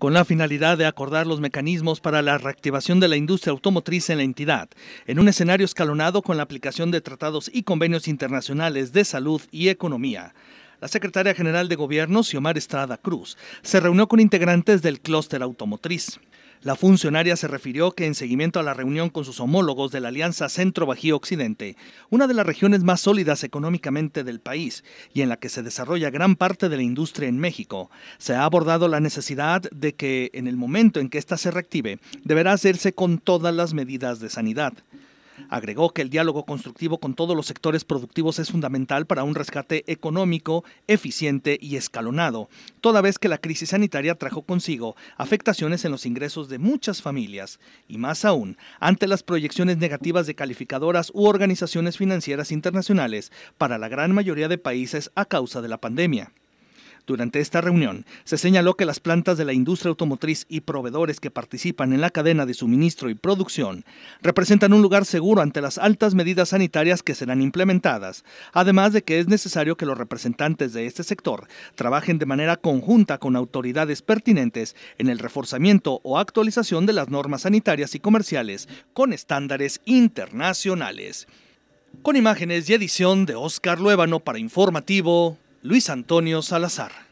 con la finalidad de acordar los mecanismos para la reactivación de la industria automotriz en la entidad, en un escenario escalonado con la aplicación de tratados y convenios internacionales de salud y economía. La secretaria general de Gobierno, Xiomar Estrada Cruz, se reunió con integrantes del clúster automotriz. La funcionaria se refirió que en seguimiento a la reunión con sus homólogos de la Alianza Centro Bajío Occidente, una de las regiones más sólidas económicamente del país y en la que se desarrolla gran parte de la industria en México, se ha abordado la necesidad de que en el momento en que ésta se reactive, deberá hacerse con todas las medidas de sanidad. Agregó que el diálogo constructivo con todos los sectores productivos es fundamental para un rescate económico, eficiente y escalonado, toda vez que la crisis sanitaria trajo consigo afectaciones en los ingresos de muchas familias, y más aún, ante las proyecciones negativas de calificadoras u organizaciones financieras internacionales para la gran mayoría de países a causa de la pandemia. Durante esta reunión, se señaló que las plantas de la industria automotriz y proveedores que participan en la cadena de suministro y producción representan un lugar seguro ante las altas medidas sanitarias que serán implementadas, además de que es necesario que los representantes de este sector trabajen de manera conjunta con autoridades pertinentes en el reforzamiento o actualización de las normas sanitarias y comerciales con estándares internacionales. Con imágenes y edición de Oscar Luevano para Informativo Luis Antonio Salazar.